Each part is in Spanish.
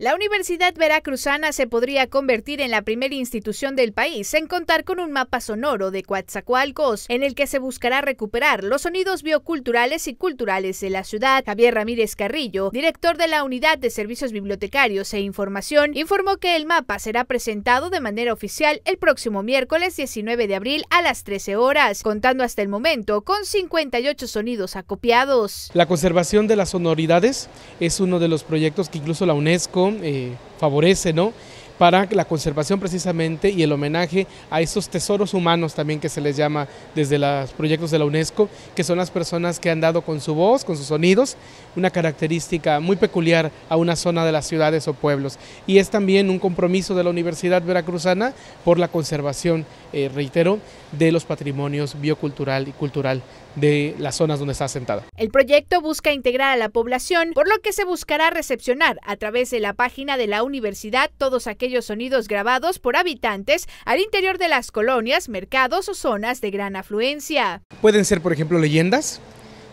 La Universidad Veracruzana se podría convertir en la primera institución del país en contar con un mapa sonoro de Coatzacoalcos, en el que se buscará recuperar los sonidos bioculturales y culturales de la ciudad. Javier Ramírez Carrillo, director de la Unidad de Servicios Bibliotecarios e Información, informó que el mapa será presentado de manera oficial el próximo miércoles 19 de abril a las 13 horas, contando hasta el momento con 58 sonidos acopiados. La conservación de las sonoridades es uno de los proyectos que incluso la UNESCO eh, favorece, ¿no? para la conservación precisamente y el homenaje a esos tesoros humanos también que se les llama desde los proyectos de la UNESCO, que son las personas que han dado con su voz, con sus sonidos, una característica muy peculiar a una zona de las ciudades o pueblos. Y es también un compromiso de la Universidad Veracruzana por la conservación, eh, reitero, de los patrimonios biocultural y cultural de las zonas donde está asentada. El proyecto busca integrar a la población, por lo que se buscará recepcionar a través de la página de la universidad todos aquellos sonidos grabados por habitantes al interior de las colonias, mercados o zonas de gran afluencia. Pueden ser, por ejemplo, leyendas,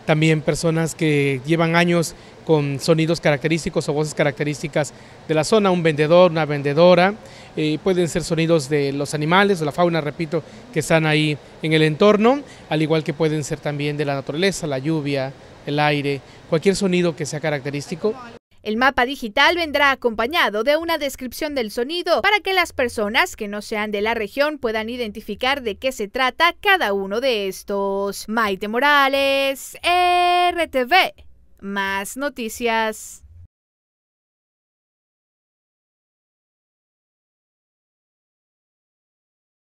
también personas que llevan años con sonidos característicos o voces características de la zona, un vendedor, una vendedora, eh, pueden ser sonidos de los animales, o la fauna, repito, que están ahí en el entorno, al igual que pueden ser también de la naturaleza, la lluvia, el aire, cualquier sonido que sea característico el mapa digital vendrá acompañado de una descripción del sonido para que las personas que no sean de la región puedan identificar de qué se trata cada uno de estos. Maite Morales, RTV. Más noticias.